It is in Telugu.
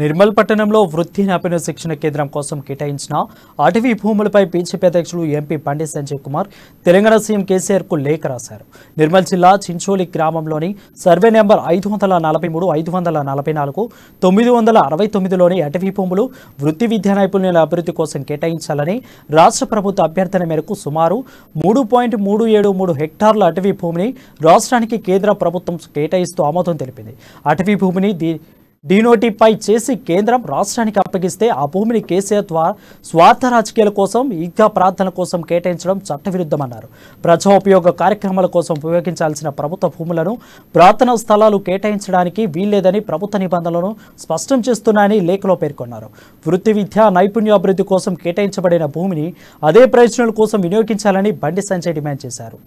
నిర్మల్ పట్టణంలో వృత్తి నాపిన శిక్షణ కేంద్రం కోసం కేటాయించిన అటవీ భూములపై బీజేపీ అధ్యక్షుడు MP Bandi Sanjay Kumar Telangana CM KCR కు లేఖ రాశారు నిర్మల్ జిల్లా చించోలి గ్రామంలోని సర్వే నెంబర్ ఐదు వందల నలభై మూడు ఐదు వందల నలభై నాలుగు తొమ్మిది వందల అరవై తొమ్మిదిలోని అటవీ భూములు వృత్తి విద్యా నైపుణ్యాల అభివృద్ధి కోసం కేటాయించాలని రాష్ట్ర ప్రభుత్వ అభ్యర్థన మేరకు సుమారు మూడు పాయింట్ మూడు ఏడు మూడు హెక్టార్ల అటవీ భూమిని రాష్ట్రానికి కేంద్ర ప్రభుత్వం కేటాయిస్తూ ఆమోదం తెలిపింది అటవీ భూమిని డీనోటిఫై చేసి కేంద్రం రాష్ట్రానికి అప్పగిస్తే ఆ భూమిని కేసీఆర్ ద్వారా స్వార్థ రాజకీయాల కోసం ఈద్గా ప్రార్థన కోసం కేటాయించడం చట్టవిరుద్ధమన్నారు ప్రజోపయోగ కార్యక్రమాల కోసం ఉపయోగించాల్సిన ప్రభుత్వ భూములను ప్రార్థనా స్థలాలు కేటాయించడానికి వీల్లేదని ప్రభుత్వ నిబంధనలను స్పష్టం చేస్తున్నాయని లేఖలో పేర్కొన్నారు వృత్తి విద్య నైపుణ్యాభివృద్ధి కోసం కేటాయించబడిన భూమిని అదే ప్రయోజనాల కోసం వినియోగించాలని బండి సంజయ్ డిమాండ్ చేశారు